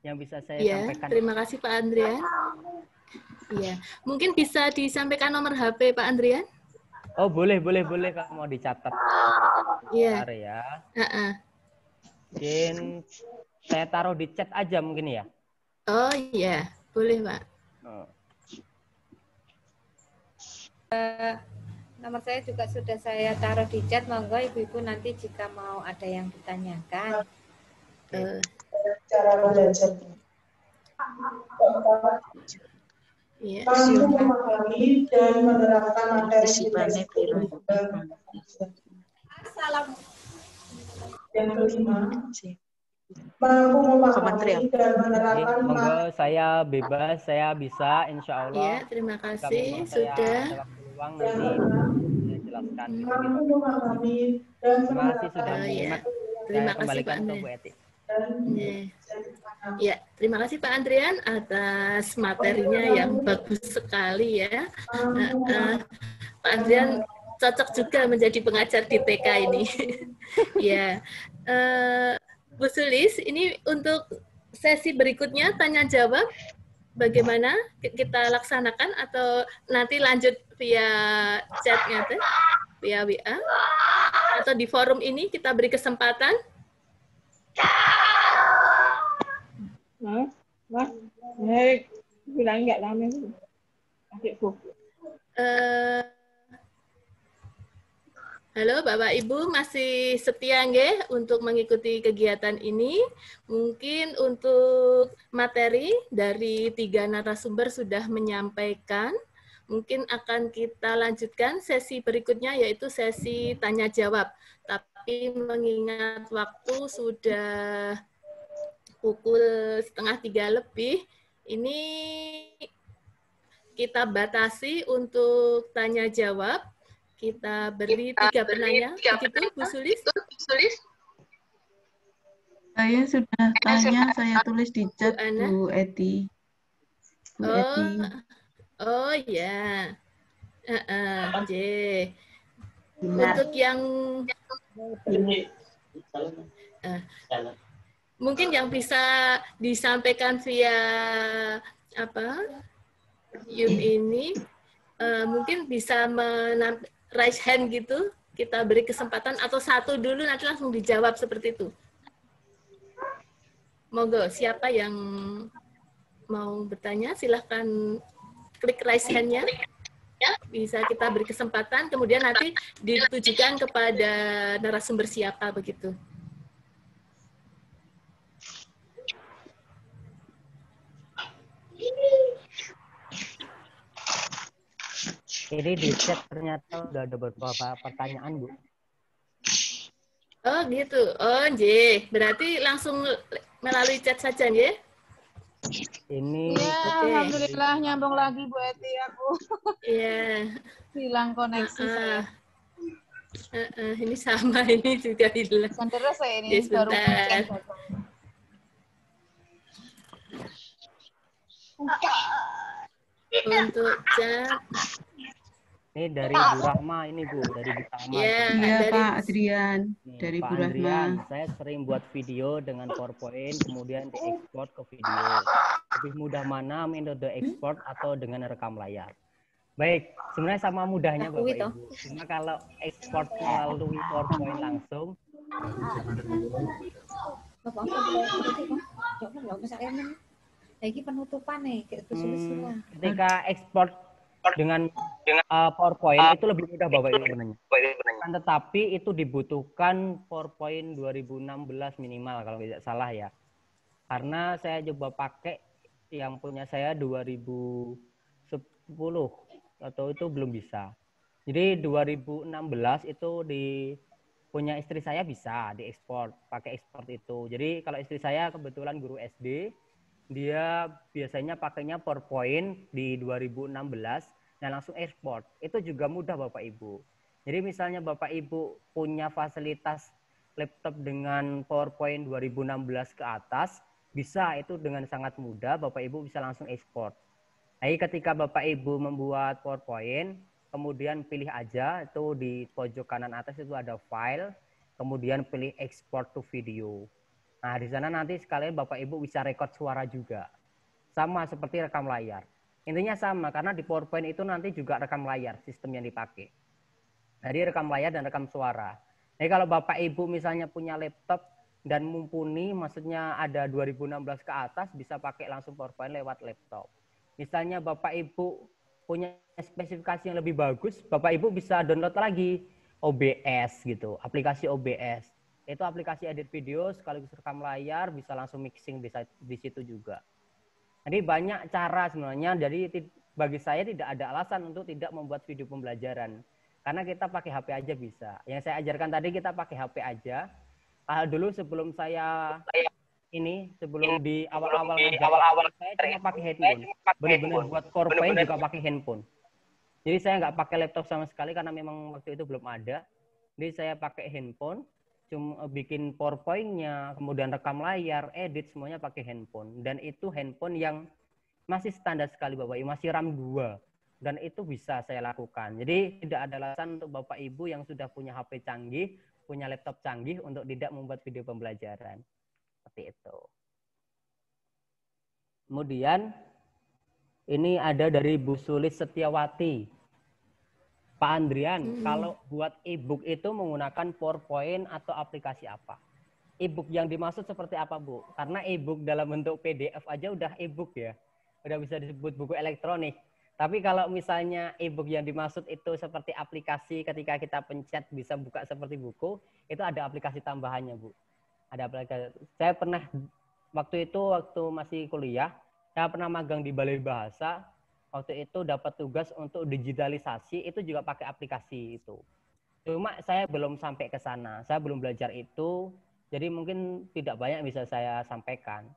yang bisa saya ya, sampaikan. Terima kasih Pak Andrian. Iya, mungkin bisa disampaikan nomor HP Pak Andrian. Oh boleh boleh boleh kalau mau dicatat. Iya. ya. Uh -uh. Jin, saya taruh di chat aja mungkin ya. Oh iya, boleh Pak. Oh. Uh, nomor saya juga sudah saya taruh di chat, monggo ibu-ibu nanti jika mau ada yang ditanyakan. Uh. Cara belajar. Ya, Kami memahami dan menerapkan materi Assalamualaikum yang kelima Pak memahami dan menerapkan saya bebas saya bisa insya Allah ya terima gitu. kasih sudah peluang nanti jelaskan Terima kasih dan menerapkan sudah oh, ya. terima kasih Pak Andri yeah. Ya, terima kasih Pak Andrian atas oh, iya, materinya yang bagus sekali ya. Uh, uh, Pak Andrian cocok juga menjadi pengajar di TK ini. ya, uh, Bu Sulis, ini untuk sesi berikutnya tanya jawab bagaimana kita laksanakan atau nanti lanjut via chatnya teh, via WA atau di forum ini kita beri kesempatan. Nah, nah, bilang nggak lama. Adikku. Eh, Halo Bapak Ibu, masih setia nggih untuk mengikuti kegiatan ini? Mungkin untuk materi dari tiga narasumber sudah menyampaikan. Mungkin akan kita lanjutkan sesi berikutnya yaitu sesi tanya jawab. Tapi mengingat waktu sudah pukul setengah tiga lebih, ini kita batasi untuk tanya jawab kita beri kita tiga pertanyaan, Begitu, Bu Sulis? Saya sudah tanya, saya tulis di chat Bu, Bu Eti. Bu oh, Oh ya. Uh -uh, Untuk yang uh, mungkin yang bisa disampaikan via apa Yum iya. ini uh, mungkin bisa menamp raise hand gitu kita beri kesempatan atau satu dulu nanti langsung dijawab seperti itu monggo siapa yang mau bertanya silahkan klik raise handnya bisa kita beri kesempatan kemudian nanti ditujukan kepada narasumber siapa begitu Thank Ini di chat ternyata udah ada beberapa pertanyaan, Bu. Oh gitu. Oh J. Berarti langsung melalui chat saja ya? Ini. Ya, okay. alhamdulillah nyambung lagi Bu Eti aku. Iya. Yeah. hilang koneksi uh, uh. Uh, uh, ini sama ini juga hilang. Terus saya ini yes, iya, baru Untuk chat ini dari Pak. Bu Rahma ini Bu, dari Bu Rahma. Iya, ya, Pak Adrian, dari Pak Bu Rahma. Adrian, saya sering buat video dengan PowerPoint kemudian diekspor ke video. Lebih mudah mana metode ekspor atau dengan rekam layar? Baik, sebenarnya sama mudahnya Bapak Ibu. Cuma kalau ekspor melalui PowerPoint langsung Bapak lagi penutupan nih, kesulitan. Ketika ekspor dengan uh, PowerPoint uh, itu lebih mudah Bapak Ibu sebenarnya. tetapi itu dibutuhkan PowerPoint 2016 minimal kalau tidak salah ya. Karena saya coba pakai yang punya saya 2010 atau itu belum bisa. Jadi 2016 itu di punya istri saya bisa diekspor pakai ekspor itu. Jadi kalau istri saya kebetulan guru SD, dia biasanya pakainya PowerPoint di 2016 dan langsung export. Itu juga mudah Bapak Ibu. Jadi misalnya Bapak Ibu punya fasilitas laptop dengan PowerPoint 2016 ke atas, bisa itu dengan sangat mudah Bapak Ibu bisa langsung export. Jadi ketika Bapak Ibu membuat PowerPoint, kemudian pilih aja itu di pojok kanan atas itu ada file, kemudian pilih export to video. Nah, di sana nanti sekalian Bapak Ibu bisa rekod suara juga. Sama seperti rekam layar. Intinya sama, karena di PowerPoint itu nanti juga rekam layar sistem yang dipakai. Jadi rekam layar dan rekam suara. Jadi kalau Bapak Ibu misalnya punya laptop dan mumpuni, maksudnya ada 2016 ke atas, bisa pakai langsung PowerPoint lewat laptop. Misalnya Bapak Ibu punya spesifikasi yang lebih bagus, Bapak Ibu bisa download lagi OBS gitu, aplikasi OBS itu aplikasi edit video sekaligus rekam layar bisa langsung mixing bisa di situ juga jadi banyak cara sebenarnya jadi bagi saya tidak ada alasan untuk tidak membuat video pembelajaran karena kita pakai HP aja bisa yang saya ajarkan tadi kita pakai HP aja uh, dulu sebelum saya ini sebelum di awal-awal awal-awal saya cuma pakai handphone benar-benar buat korban juga pakai handphone jadi saya nggak pakai laptop sama sekali karena memang waktu itu belum ada jadi saya pakai handphone cuma eh, bikin powerpointnya kemudian rekam layar edit semuanya pakai handphone dan itu handphone yang masih standar sekali bapak ibu masih RAM 2 dan itu bisa saya lakukan jadi tidak ada alasan untuk bapak ibu yang sudah punya HP canggih punya laptop canggih untuk tidak membuat video pembelajaran seperti itu kemudian ini ada dari Bu Sulis Setiawati Pak Andrian, hmm. kalau buat e-book itu menggunakan PowerPoint atau aplikasi apa? E-book yang dimaksud seperti apa, Bu? Karena e-book dalam bentuk PDF aja udah e-book ya. Udah bisa disebut buku elektronik. Tapi kalau misalnya e-book yang dimaksud itu seperti aplikasi ketika kita pencet bisa buka seperti buku, itu ada aplikasi tambahannya, Bu. Ada aplikasi. Saya pernah waktu itu waktu masih kuliah, saya pernah magang di Balai Bahasa, waktu itu dapat tugas untuk digitalisasi itu juga pakai aplikasi itu. Cuma saya belum sampai ke sana, saya belum belajar itu, jadi mungkin tidak banyak bisa saya sampaikan.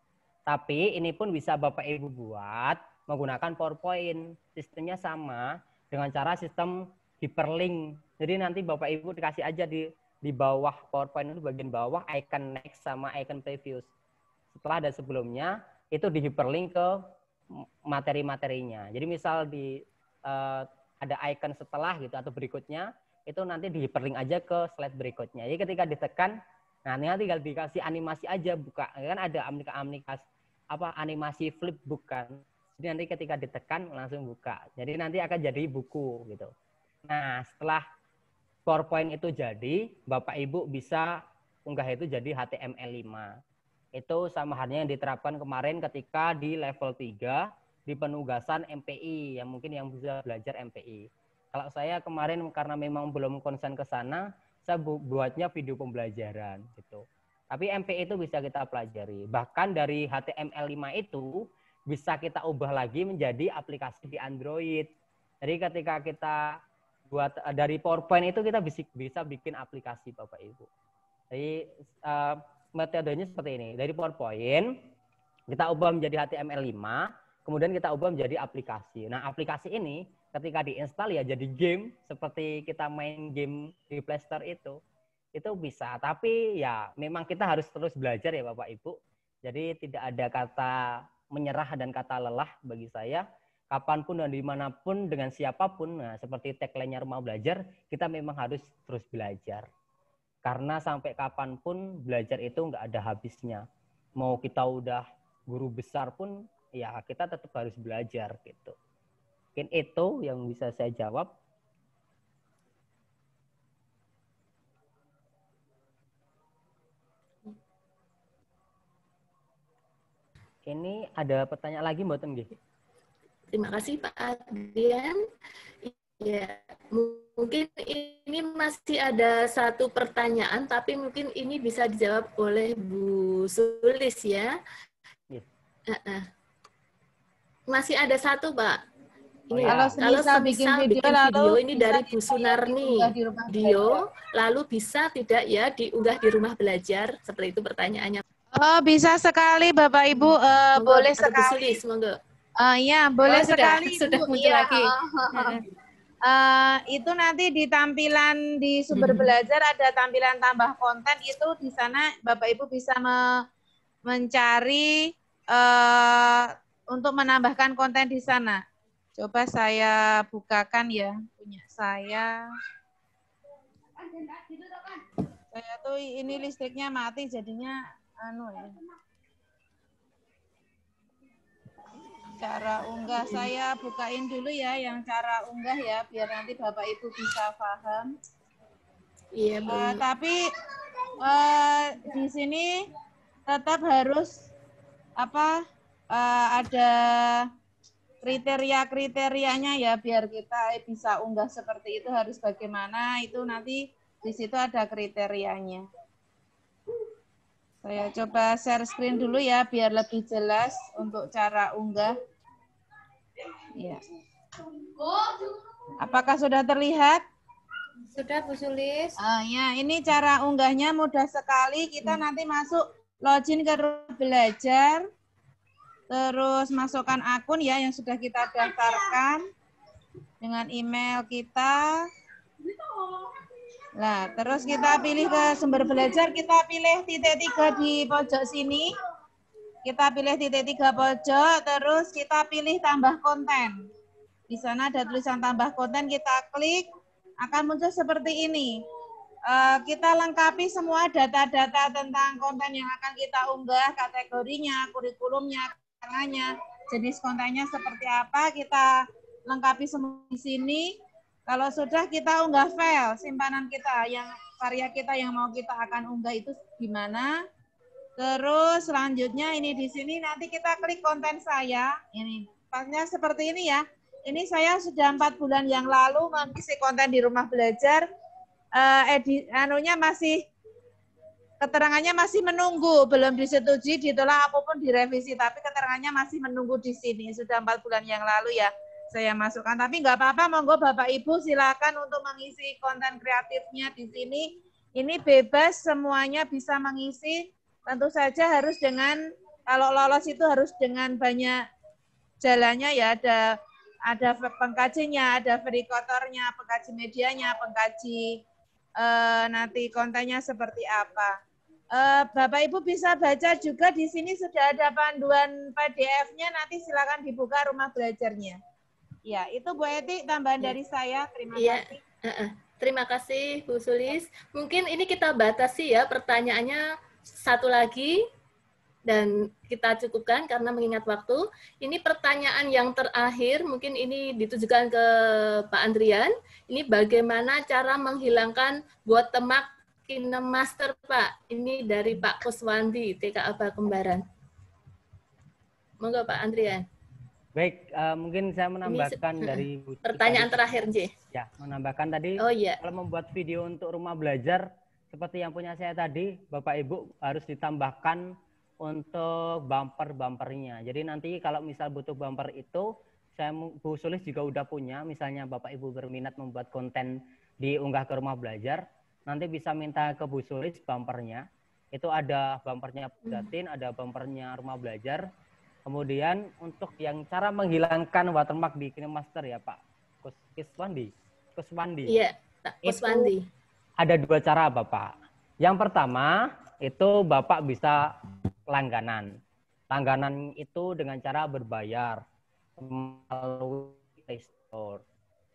Tapi ini pun bisa Bapak Ibu buat menggunakan PowerPoint. Sistemnya sama dengan cara sistem hyperlink. Jadi nanti Bapak Ibu dikasih aja di di bawah PowerPoint itu bagian bawah icon next sama icon previous. Setelah ada sebelumnya itu di hyperlink ke materi-materinya. Jadi misal di uh, ada icon setelah gitu atau berikutnya itu nanti hyperlink aja ke slide berikutnya. Jadi ketika ditekan, nah nanti tinggal dikasih animasi aja buka. Ya kan ada aplikasi apa animasi flip bukan. Jadi nanti ketika ditekan langsung buka. Jadi nanti akan jadi buku gitu. Nah, setelah PowerPoint itu jadi, Bapak Ibu bisa unggah itu jadi HTML5. Itu sama halnya yang diterapkan kemarin ketika di level 3 di penugasan MPI yang mungkin yang bisa belajar MPI. Kalau saya kemarin karena memang belum konsen ke sana, saya buatnya video pembelajaran gitu. Tapi MPI itu bisa kita pelajari. Bahkan dari HTML5 itu bisa kita ubah lagi menjadi aplikasi di Android. Jadi ketika kita buat eh, dari PowerPoint itu kita bisa bikin aplikasi Bapak Ibu. Jadi eh, metodenya seperti ini. Dari PowerPoint, kita ubah menjadi HTML5, kemudian kita ubah menjadi aplikasi. Nah, aplikasi ini ketika diinstal ya jadi game, seperti kita main game di Play Store itu. Itu bisa, tapi ya memang kita harus terus belajar ya Bapak-Ibu. Jadi tidak ada kata menyerah dan kata lelah bagi saya. Kapanpun dan dimanapun dengan siapapun, nah, seperti tagline-nya Rumah Belajar, kita memang harus terus belajar. Karena sampai kapanpun belajar itu nggak ada habisnya. Mau kita udah guru besar pun ya kita tetap harus belajar gitu. Mungkin itu yang bisa saya jawab. Ini ada pertanyaan lagi Mbak Tenggi. Terima kasih Pak Adrian. Ya, Mungkin ini masih ada satu pertanyaan, tapi mungkin ini bisa dijawab oleh Bu Sulis ya. Yeah. Iya. Masih ada satu, Pak. Oh, ini, iya. Kalau semisal, kalau semisal bikin, video, bikin video, video ini dari Bu ya, Sunarni di Dio, lalu bisa tidak ya diunggah di rumah belajar? Seperti itu pertanyaannya. Oh, bisa sekali Bapak Ibu, uh, boleh sekali. Bu Sulis, monggo. Uh, ya, boleh oh, sekali. Sudah, sudah muncul ya. lagi. Oh. Eh, itu nanti di tampilan di sumber hmm. belajar ada tampilan tambah konten itu di sana Bapak Ibu bisa me mencari uh, untuk menambahkan konten di sana. Coba saya bukakan ya punya saya. Saya tuh ini listriknya mati jadinya anu ya. cara unggah. Saya bukain dulu ya yang cara unggah ya, biar nanti Bapak Ibu bisa paham. Iya, Bu. Uh, tapi uh, di sini tetap harus apa uh, ada kriteria-kriterianya ya biar kita bisa unggah seperti itu harus bagaimana itu nanti di situ ada kriterianya. Saya coba share screen dulu ya biar lebih jelas untuk cara unggah. Ya. Apakah sudah terlihat? Sudah Bu Sulis. Uh, ya, ini cara unggahnya mudah sekali. Kita hmm. nanti masuk login ke belajar. Terus masukkan akun ya yang sudah kita daftarkan dengan email kita. Nah, terus kita pilih ke sumber belajar, kita pilih titik tiga di pojok sini. Kita pilih titik tiga pojok, terus kita pilih tambah konten. Di sana ada tulisan tambah konten, kita klik, akan muncul seperti ini. Eh, kita lengkapi semua data-data tentang konten yang akan kita unggah, kategorinya, kurikulumnya, karangannya, jenis kontennya seperti apa, kita lengkapi semua di sini. Kalau sudah kita unggah file simpanan kita yang karya kita yang mau kita akan unggah itu gimana? Terus selanjutnya ini di sini nanti kita klik konten saya. Ini tempatnya seperti ini ya. Ini saya sudah empat bulan yang lalu mengisi konten di rumah belajar. Uh, edi, anunya masih keterangannya masih menunggu, belum disetujui, ditolak apapun direvisi, tapi keterangannya masih menunggu di sini. Sudah empat bulan yang lalu ya saya masukkan. Tapi nggak apa-apa, monggo Bapak Ibu silakan untuk mengisi konten kreatifnya di sini. Ini bebas, semuanya bisa mengisi tentu saja harus dengan kalau lolos itu harus dengan banyak jalannya ya ada ada pengkajinya, ada verikotornya, pengkaji medianya, pengkaji eh, nanti kontennya seperti apa. Eh, Bapak Ibu bisa baca juga di sini sudah ada panduan PDF-nya, nanti silakan dibuka rumah belajarnya. Ya, itu Bu Eti tambahan ya. dari saya. Terima ya. kasih. Uh -uh. Terima kasih Bu Sulis. Mungkin ini kita batasi ya pertanyaannya satu lagi dan kita cukupkan karena mengingat waktu. Ini pertanyaan yang terakhir, mungkin ini ditujukan ke Pak Andrian. Ini bagaimana cara menghilangkan buat temak kinemaster, Pak? Ini dari Pak Kuswandi, TKA Kembaran. Moga Pak Andrian. Baik, uh, mungkin saya menambahkan Ini, dari Pertanyaan tadi. terakhir, J. Ya, menambahkan tadi oh, iya. kalau membuat video untuk rumah belajar seperti yang punya saya tadi, Bapak Ibu harus ditambahkan untuk bumper-bumpernya. Jadi nanti kalau misal butuh bumper itu, saya Bu Sulis juga udah punya, misalnya Bapak Ibu berminat membuat konten di unggah ke rumah belajar, nanti bisa minta ke Bu Sulis bumpernya. Itu ada bumpernya Datin, ada bumpernya rumah belajar. Kemudian untuk yang cara menghilangkan watermark di KineMaster ya Pak Kuswandi. Kuswandi. Iya, Kuswandi ada dua cara Bapak. Yang pertama itu Bapak bisa langganan. Langganan itu dengan cara berbayar melalui Play Store.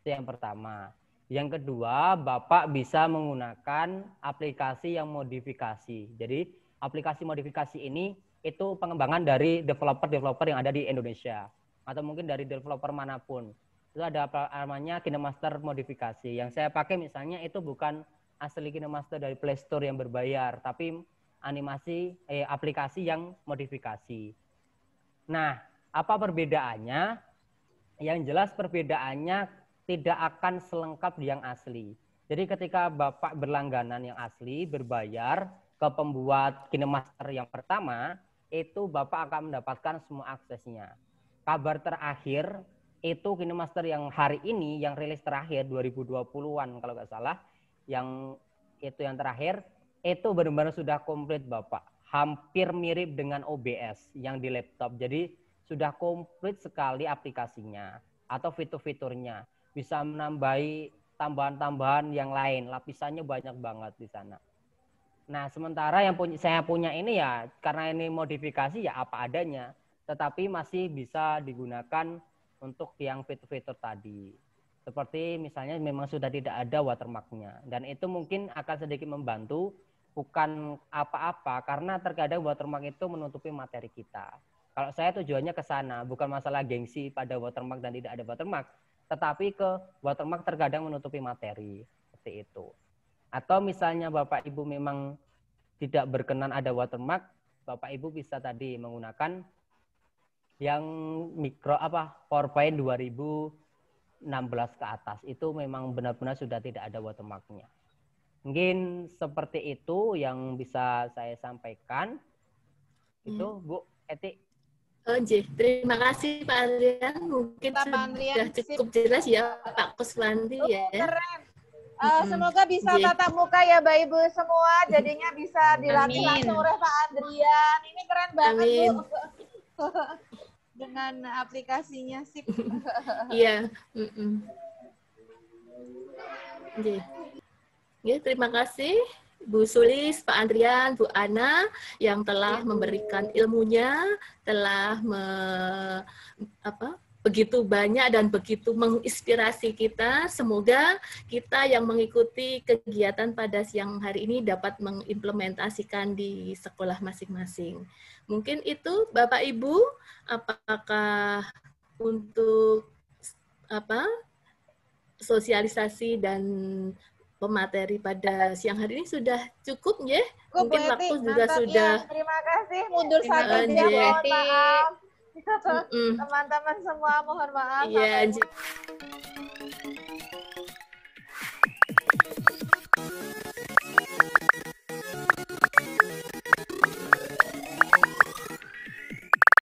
Itu yang pertama. Yang kedua, Bapak bisa menggunakan aplikasi yang modifikasi. Jadi, aplikasi modifikasi ini itu pengembangan dari developer-developer yang ada di Indonesia atau mungkin dari developer manapun. Itu ada namanya KineMaster modifikasi. Yang saya pakai misalnya itu bukan asli kinemaster dari Play Store yang berbayar, tapi animasi eh, aplikasi yang modifikasi. Nah, apa perbedaannya? Yang jelas perbedaannya tidak akan selengkap yang asli. Jadi ketika Bapak berlangganan yang asli, berbayar ke pembuat kinemaster yang pertama, itu Bapak akan mendapatkan semua aksesnya. Kabar terakhir itu kinemaster yang hari ini, yang rilis terakhir 2020-an kalau nggak salah, yang itu yang terakhir itu benar-benar sudah komplit Bapak. Hampir mirip dengan OBS yang di laptop. Jadi sudah komplit sekali aplikasinya atau fitur-fiturnya. Bisa menambahi tambahan-tambahan yang lain. Lapisannya banyak banget di sana. Nah, sementara yang punya, saya punya ini ya karena ini modifikasi ya apa adanya, tetapi masih bisa digunakan untuk yang fitur-fitur tadi. Seperti misalnya memang sudah tidak ada watermarknya dan itu mungkin akan sedikit membantu bukan apa-apa karena terkadang watermark itu menutupi materi kita. Kalau saya tujuannya ke sana, bukan masalah gengsi pada watermark dan tidak ada watermark, tetapi ke watermark terkadang menutupi materi seperti itu. Atau misalnya Bapak Ibu memang tidak berkenan ada watermark, Bapak Ibu bisa tadi menggunakan yang mikro apa PowerPoint 2000 16 ke atas itu memang benar-benar sudah tidak ada watermarknya. Mungkin seperti itu yang bisa saya sampaikan. Itu hmm. Bu Eti. Oh, J. terima kasih Pak Andrian. Mungkin Pak Andrian. sudah cukup jelas ya Pak Kuswandi oh, ya. Keren. Uh, semoga bisa yeah. tatap muka ya Bapak Ibu semua. Jadinya bisa dilatih langsung oleh Pak Andrian. Ini keren banget Amin. Bu. dengan aplikasinya sih. Iya. mm terima kasih Bu Sulis, Pak Andrian, Bu Ana yang telah iya, memberikan ilmunya, telah me, apa, begitu banyak dan begitu menginspirasi kita. Semoga kita yang mengikuti kegiatan pada siang hari ini dapat mengimplementasikan di sekolah masing-masing. Mungkin itu Bapak Ibu, apakah untuk apa sosialisasi dan pemateri pada siang hari ini sudah cukup ya. Mungkin waktu juga ya. sudah. Ya, terima kasih. Mundur satu jam. Mohon maaf. Teman-teman semua mohon maaf. Iya. Yeah,